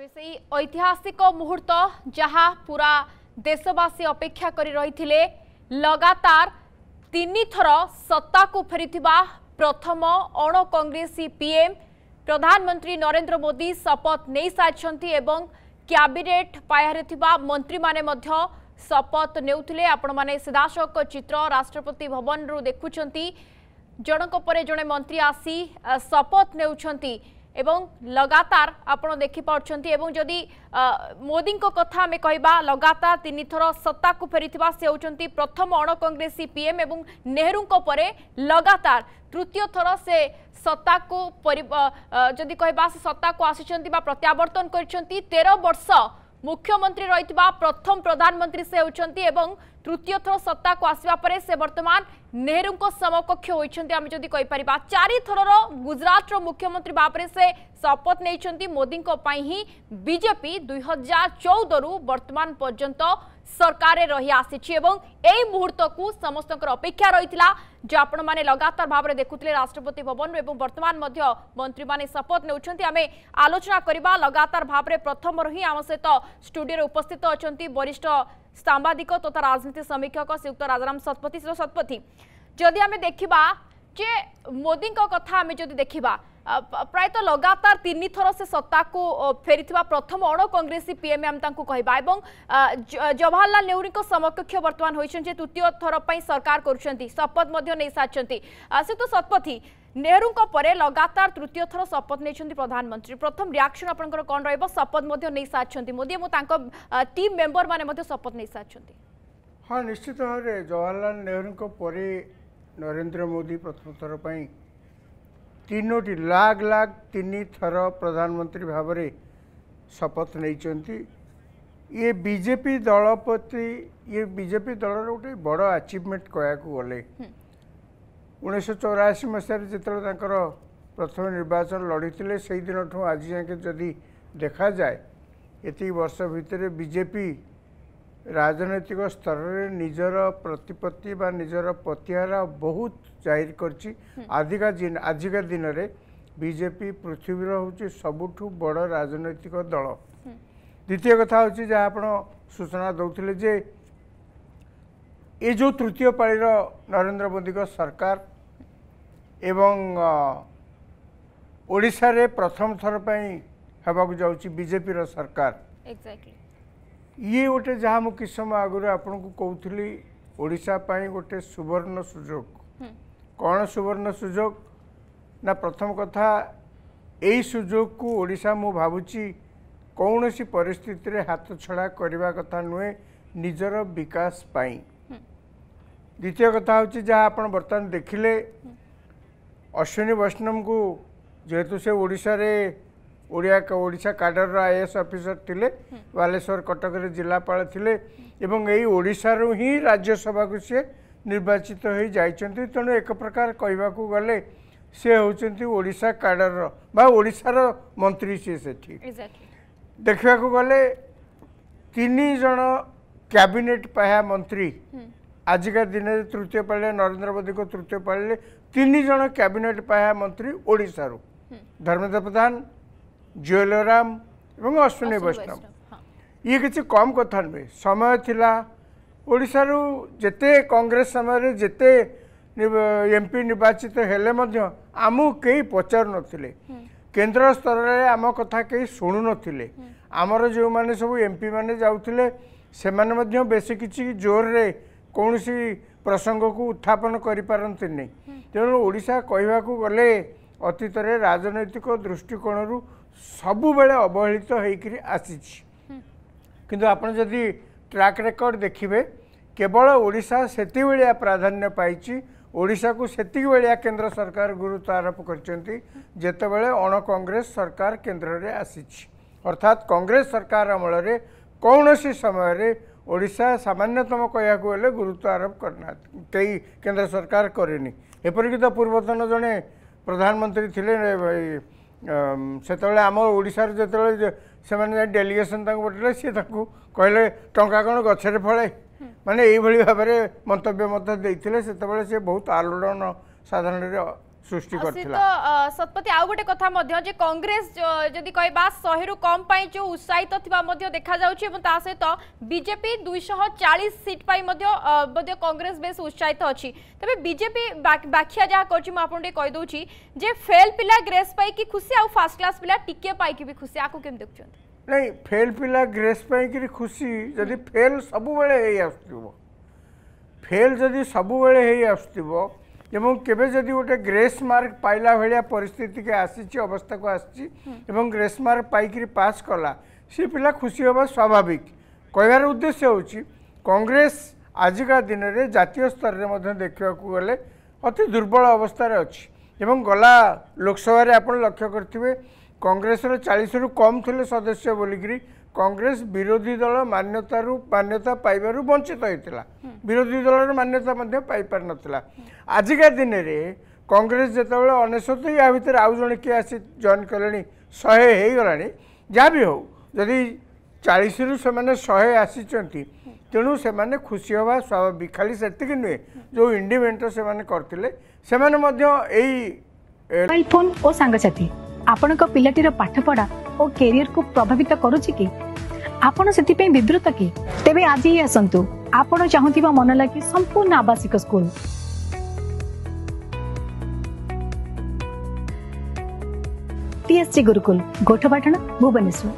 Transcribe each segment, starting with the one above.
ऐतिहासिक मुहूर्त जहाँ पूरा देशवासी अपेक्षा कर लगातार तीन थर सत्ता को फेरी प्रथम अण कंग्रेसी पीएम प्रधानमंत्री नरेंद्र मोदी शपथ नहीं सारी एवं क्याबेट पाहर मंत्री माने मध्य शपथ ने आपण मैंने सीधासख चित्र राष्ट्रपति भवन रु देखुं जड़क पर जड़े मंत्री आसी शपथ ने एवं लगातार आपड़ देखिपे जदि मोदी कथा आम कह लगातार तीन थर सत्ता को फेरी से होती प्रथम अणकंग्रेसी पीएम एवं नेहरू को परे लगातार तृतीय थर से सत्ता को जदि कह सत्ता को आसी प्रत्यावर्तन कर तेर वर्ष मुख्यमंत्री रही प्रथम प्रधानमंत्री से होती तृतीय थर सत्ता को आसवापर से वर्तमान ନେହେରୁଙ୍କ ସମକକ୍ଷ ହୋଇଛନ୍ତି ଆମେ ଯଦି କହିପାରିବା ଚାରିଥରର ଗୁଜରାଟର ମୁଖ୍ୟମନ୍ତ୍ରୀ ଭାବରେ ସେ ଶପଥ ନେଇଛନ୍ତି ମୋଦିଙ୍କ ପାଇଁ ହିଁ ବିଜେପି ଦୁଇ ହଜାର ଚଉଦରୁ ବର୍ତ୍ତମାନ ପର୍ଯ୍ୟନ୍ତ ସରକାରରେ ରହି ଆସିଛି ଏବଂ ଏହି ମୁହୂର୍ତ୍ତକୁ ସମସ୍ତଙ୍କର ଅପେକ୍ଷା ରହିଥିଲା ଯେ ଆପଣମାନେ ଲଗାତାର ଭାବରେ ଦେଖୁଥିଲେ ରାଷ୍ଟ୍ରପତି ଭବନରୁ ଏବଂ ବର୍ତ୍ତମାନ ମଧ୍ୟ ମନ୍ତ୍ରୀମାନେ ଶପଥ ନେଉଛନ୍ତି ଆମେ ଆଲୋଚନା କରିବା ଲଗାତାର ଭାବରେ ପ୍ରଥମରୁ ହିଁ ଆମ ସହିତ ଷ୍ଟୁଡିଓରେ ଉପସ୍ଥିତ ଅଛନ୍ତି ବରିଷ୍ଠ ସାମ୍ବାଦିକ ତଥା ରାଜନୀତି ସମୀକ୍ଷକ ଶ୍ରୀଯୁକ୍ତ ରାଜାରାମ ଶତପଥୀ ଶ୍ରୀ ଶତପଥୀ जदि आम देखा जे मोदी कथा आम जो देखा प्राय तो लगातार तीन थर से सत्ता को फेरी प्रथम अण कंग्रेस पीएम एम कहवा और जवाहरलाल नेहरू समकक्ष बर्तमान होती तृतीय थरपाई सरकार कर शपथ सारी से तो शतपथी नेहरू पर लगातार तृतीय थर शपथ नहीं प्रधानमंत्री प्रथम रियाक्शन आप कौन रपथ सारी मोदी टीम मेम्बर मैंने शपथ नहीं सारी हाँ निश्चित भाव जवाहरलाल नेहरू ନରେନ୍ଦ୍ର ମୋଦି ପ୍ରଥମ ଥର ପାଇଁ ତିନୋଟି ଲାଗ ଲାଗ ତିନି ଥର ପ୍ରଧାନମନ୍ତ୍ରୀ ଭାବରେ ଶପଥ ନେଇଛନ୍ତି ଇଏ ବିଜେପି ଦଳ ପ୍ରତି ଇଏ ବିଜେପି ଦଳର ଗୋଟେ ବଡ଼ ଆଚିଭମେଣ୍ଟ କହିବାକୁ ଗଲେ ଉଣେଇଶହ ଚଉରାଅଶୀ ମସିହାରେ ଯେତେବେଳେ ତାଙ୍କର ପ୍ରଥମ ନିର୍ବାଚନ ଲଢ଼ିଥିଲେ ସେଇଦିନଠୁ ଆଜି ଯାଏଁକେ ଯଦି ଦେଖାଯାଏ ଏତିକି ବର୍ଷ ଭିତରେ ବିଜେପି ରାଜନୈତିକ ସ୍ତରରେ ନିଜର ପ୍ରତିପତ୍ତି ବା ନିଜର ପ୍ରତିହାରା ବହୁତ ଜାହିର କରିଛି ଆଜିକା ଦିନ ଆଜିକା ଦିନରେ ବିଜେପି ପୃଥିବୀର ହେଉଛି ସବୁଠୁ ବଡ଼ ରାଜନୈତିକ ଦଳ ଦ୍ୱିତୀୟ କଥା ହେଉଛି ଯାହା ଆପଣ ସୂଚନା ଦେଉଥିଲେ ଯେ ଏ ଯେଉଁ ତୃତୀୟ ପାଳିର ନରେନ୍ଦ୍ର ମୋଦିଙ୍କ ସରକାର ଏବଂ ଓଡ଼ିଶାରେ ପ୍ରଥମ ଥର ପାଇଁ ହେବାକୁ ଯାଉଛି ବିଜେପିର ସରକାର ଏକ୍ଜାକ୍ଟଲି ଇଏ ଗୋଟେ ଯାହା ମୁଁ କିଛି ସମୟ ଆଗରୁ ଆପଣଙ୍କୁ କହୁଥିଲି ଓଡ଼ିଶା ପାଇଁ ଗୋଟେ ସୁବର୍ଣ୍ଣ ସୁଯୋଗ କ'ଣ ସୁବର୍ଣ୍ଣ ସୁଯୋଗ ନା ପ୍ରଥମ କଥା ଏଇ ସୁଯୋଗକୁ ଓଡ଼ିଶା ମୁଁ ଭାବୁଛି କୌଣସି ପରିସ୍ଥିତିରେ ହାତ ଛଡ଼ା କରିବା କଥା ନୁହେଁ ନିଜର ବିକାଶ ପାଇଁ ଦ୍ୱିତୀୟ କଥା ହେଉଛି ଯାହା ଆପଣ ବର୍ତ୍ତମାନ ଦେଖିଲେ ଅଶ୍ୱିନୀ ବୈଷ୍ଣବଙ୍କୁ ଯେହେତୁ ସେ ଓଡ଼ିଶାରେ ଓଡ଼ିଆ ଓଡ଼ିଶା କ୍ୟାଡ଼ରର ଆଇ ଏସ୍ ଅଫିସର ଥିଲେ ବାଲେଶ୍ୱର କଟକରେ ଜିଲ୍ଲାପାଳ ଥିଲେ ଏବଂ ଏଇ ଓଡ଼ିଶାରୁ ହିଁ ରାଜ୍ୟସଭାକୁ ସିଏ ନିର୍ବାଚିତ ହୋଇ ଯାଇଛନ୍ତି ତେଣୁ ଏକ ପ୍ରକାର କହିବାକୁ ଗଲେ ସେ ହେଉଛନ୍ତି ଓଡ଼ିଶା କ୍ୟାଡ଼ରର ବା ଓଡ଼ିଶାର ମନ୍ତ୍ରୀ ସିଏ ସେଠି ଦେଖିବାକୁ ଗଲେ ତିନି ଜଣ କ୍ୟାବିନେଟ୍ ପାହ୍ୟା ମନ୍ତ୍ରୀ ଆଜିକା ଦିନରେ ତୃତୀୟ ପାଳିରେ ନରେନ୍ଦ୍ର ମୋଦିଙ୍କ ତୃତୀୟ ପାଳିରେ ତିନି ଜଣ କ୍ୟାବିନେଟ୍ ପାହ୍ୟା ମନ୍ତ୍ରୀ ଓଡ଼ିଶାରୁ ଧର୍ମେନ୍ଦ୍ର ପ୍ରଧାନ ଜୁଏଲରାମ ଏବଂ ଅଶ୍ୱିନୀ ବୈଷ୍ଣବ ଇଏ କିଛି କମ୍ କଥା ନୁହେଁ ସମୟ ଥିଲା ଓଡ଼ିଶାରୁ ଯେତେ କଂଗ୍ରେସ ସମୟରେ ଯେତେ ଏମ୍ ପି ନିର୍ବାଚିତ ହେଲେ ମଧ୍ୟ ଆମକୁ କେହି ପଚାରୁନଥିଲେ କେନ୍ଦ୍ର ସ୍ତରରେ ଆମ କଥା କେହି ଶୁଣୁନଥିଲେ ଆମର ଯେଉଁମାନେ ସବୁ ଏମ୍ ପି ମାନେ ଯାଉଥିଲେ ସେମାନେ ମଧ୍ୟ ବେଶୀ କିଛି ଜୋରରେ କୌଣସି ପ୍ରସଙ୍ଗକୁ ଉତ୍ଥାପନ କରିପାରନ୍ତିନି ତେଣୁ ଓଡ଼ିଶା କହିବାକୁ ଗଲେ ଅତୀତରେ ରାଜନୈତିକ ଦୃଷ୍ଟିକୋଣରୁ ସବୁବେଳେ ଅବହେଳିତ ହେଇକରି ଆସିଛି କିନ୍ତୁ ଆପଣ ଯଦି ଟ୍ରାକ୍ ରେକର୍ଡ଼ ଦେଖିବେ କେବଳ ଓଡ଼ିଶା ସେତିକିବେଳିଆ ପ୍ରାଧାନ୍ୟ ପାଇଛି ଓଡ଼ିଶାକୁ ସେତିକିବେଳିଆ କେନ୍ଦ୍ର ସରକାର ଗୁରୁତ୍ୱ ଆରୋପ କରିଛନ୍ତି ଯେତେବେଳେ ଅଣକଂଗ୍ରେସ ସରକାର କେନ୍ଦ୍ରରେ ଆସିଛି ଅର୍ଥାତ୍ କଂଗ୍ରେସ ସରକାର ଅମଳରେ କୌଣସି ସମୟରେ ଓଡ଼ିଶା ସାମାନ୍ୟତମ କହିବାକୁ ହେଲେ ଗୁରୁତ୍ୱ ଆରୋପ କରିନାହାନ୍ତି କେହି କେନ୍ଦ୍ର ସରକାର କରିନି ଏପରିକି ତ ପୂର୍ବତନ ଜଣେ ପ୍ରଧାନମନ୍ତ୍ରୀ ଥିଲେ ସେତେବେଳେ ଆମ ଓଡ଼ିଶାରେ ଯେତେବେଳେ ସେମାନେ ଯାଇ ଡେଲିଗେସନ୍ ତାଙ୍କୁ ପଠାଇଲେ ସିଏ ତାଙ୍କୁ କହିଲେ ଟଙ୍କା କ'ଣ ଗଛରେ ଫଳେ ମାନେ ଏଇଭଳି ଭାବରେ ମନ୍ତବ୍ୟ ମଧ୍ୟ ଦେଇଥିଲେ ସେତେବେଳେ ସିଏ ବହୁତ ଆଲୋଡ଼ନ ସାଧାରଣରେ সৃষ্টি করছিল সতপতি আউ গোটে কথা মধ্য যে কংগ্রেস যদি কহবা শহেরু কম পাই যে উৎসাহিত থিবা মধ্য দেখা যাচ্ছে এবং তা সহিত বিজেপি 240 সিট পাই মধ্য মধ্য কংগ্রেস বেশ উৎসাহিত অছি তবে বিজেপি ব্যাখ্যা যা করছি মু আপন কই দউছি যে ফেল পিলা গ্রেস পাই কি খুশি আউ ফার্স্ট ক্লাস পিলা টিকে পাই কি বি খুশি আকু কেম দেখছন নাই ফেল পিলা গ্রেস পাই কি খুশি যদি ফেল সবুবেলে হই আসতিব ফেল যদি সবুবেলে হই আসতিব ଏବଂ କେବେ ଯଦି ଗୋଟେ ଗ୍ରେସ୍ ମାର୍କ ପାଇଲା ଭଳିଆ ପରିସ୍ଥିତିକୁ ଆସିଛି ଅବସ୍ଥାକୁ ଆସିଛି ଏବଂ ଗ୍ରେସ୍ ମାର୍କ ପାଇକିରି ପାସ୍ କଲା ସେ ପିଲା ଖୁସି ହେବା ସ୍ୱାଭାବିକ କହିବାର ଉଦ୍ଦେଶ୍ୟ ହେଉଛି କଂଗ୍ରେସ ଆଜିକା ଦିନରେ ଜାତୀୟ ସ୍ତରରେ ମଧ୍ୟ ଦେଖିବାକୁ ଗଲେ ଅତି ଦୁର୍ବଳ ଅବସ୍ଥାରେ ଅଛି ଏବଂ ଗଲା ଲୋକସଭାରେ ଆପଣ ଲକ୍ଷ୍ୟ କରିଥିବେ କଂଗ୍ରେସର ଚାଳିଶରୁ କମ୍ ଥିଲେ ସଦସ୍ୟ ବୋଲିକିରି କଂଗ୍ରେସ ବିରୋଧୀ ଦଳ ମାନ୍ୟତାରୁ ମାନ୍ୟତା ପାଇବାରୁ ବଞ୍ଚିତ ହୋଇଥିଲା ବିରୋଧୀ ଦଳର ମାନ୍ୟତା ମଧ୍ୟ ପାଇପାରିନଥିଲା ଆଜିକା ଦିନରେ କଂଗ୍ରେସ ଯେତେବେଳେ ଅନେଶତ ୟା ଭିତରେ ଆଉ ଜଣେ କିଏ ଆସି ଜଏନ୍ କଲେଣି ଶହେ ହେଇଗଲାଣି ଯାହା ବି ହେଉ ଯଦି ଚାଳିଶରୁ ସେମାନେ ଶହେ ଆସିଛନ୍ତି ତେଣୁ ସେମାନେ ଖୁସି ହେବା ସ୍ୱାଭାବିକ ଖାଲି ସେତିକି ନୁହେଁ ଯେଉଁ ଇଣ୍ଡିଭେଣ୍ଟ ସେମାନେ କରିଥିଲେ ସେମାନେ ମଧ୍ୟ ଏଇ ଆଇଫୋନ୍ ଓ ସାଙ୍ଗସାଥୀ ଆପଣଙ୍କ ପିଲାଟିର ପାଠପଢ଼ା ଓ କ୍ୟାରିୟରକୁ ପ୍ରଭାବିତ କରୁଛି କି ଆପଣ ସେଥିପାଇଁ ବିବ୍ରତ କି ତେବେ ଆଜି ହିଁ ଆସନ୍ତୁ ଆପଣ ଚାହୁଁଥିବା ମନ ଲାଗି ସମ୍ପୂର୍ଣ୍ଣ ଆବାସିକ ସ୍କୁଲ টিএসসি ଗୁରୁକୁଲ গোঠপাটনা ভুবনেশ্বর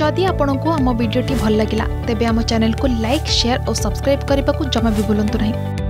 যদি আপনার আমার ভিডিওটি ভাল লাগিলা তেবে আমার চ্যানেলকে লাইক শেয়ার ও সবসক্রাইব করা জমা বি ভুলতু না